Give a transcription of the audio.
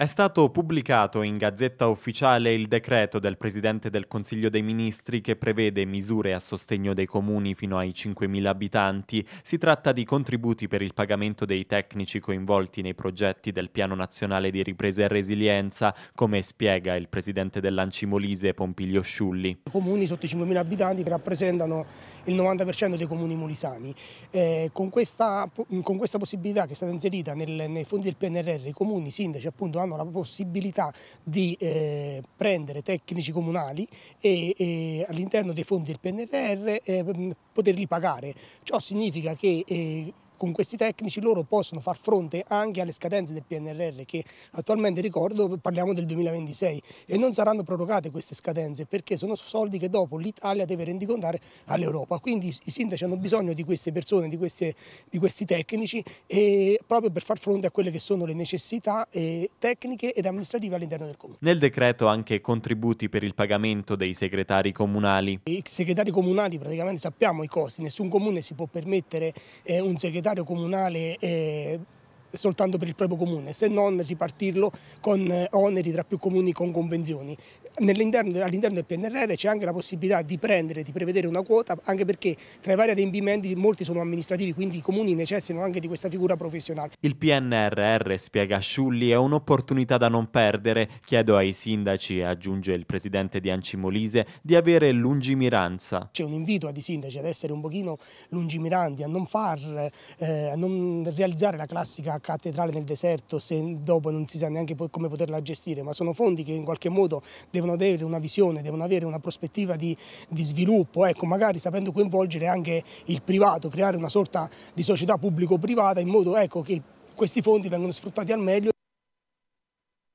È stato pubblicato in Gazzetta Ufficiale il decreto del Presidente del Consiglio dei Ministri che prevede misure a sostegno dei comuni fino ai 5.000 abitanti. Si tratta di contributi per il pagamento dei tecnici coinvolti nei progetti del Piano Nazionale di Ripresa e Resilienza, come spiega il Presidente dell'Ancimolise Pompilio Sciulli. I comuni sotto i 5.000 abitanti rappresentano il 90% dei comuni molisani. Eh, con, questa, con, questa, possibilità che è stata inserita nel, nei fondi del PNRR, i comuni, i sindaci appunto hanno hanno la possibilità di eh, prendere tecnici comunali e, e all'interno dei fondi del PNRR eh, poterli pagare. Ciò significa che eh, con questi tecnici loro possono far fronte anche alle scadenze del PNRR che attualmente ricordo parliamo del 2026 e non saranno prorogate queste scadenze perché sono soldi che dopo l'Italia deve rendicontare all'Europa. Quindi i sindaci hanno bisogno di queste persone, di, queste, di questi tecnici proprio per far fronte a quelle che sono le necessità eh, tecniche ed amministrative all'interno del comune. Nel decreto anche contributi per il pagamento dei segretari comunali. I segretari comunali praticamente sappiamo i costi, nessun comune si può permettere eh, un segretario segretario comunale eh, soltanto per il proprio comune, se non ripartirlo con eh, oneri tra più comuni con convenzioni all'interno all del PNRR c'è anche la possibilità di prendere, di prevedere una quota, anche perché tra i vari adempimenti molti sono amministrativi, quindi i comuni necessitano anche di questa figura professionale. Il PNRR, spiega Sciulli, è un'opportunità da non perdere. Chiedo ai sindaci, aggiunge il presidente di Ancimolise, di avere lungimiranza. C'è un invito ai sindaci ad essere un pochino lungimiranti, a non, far, eh, a non realizzare la classica cattedrale nel deserto se dopo non si sa neanche come poterla gestire, ma sono fondi che in qualche modo devono devono avere una visione, devono avere una prospettiva di, di sviluppo, ecco, magari sapendo coinvolgere anche il privato, creare una sorta di società pubblico-privata in modo ecco, che questi fondi vengano sfruttati al meglio.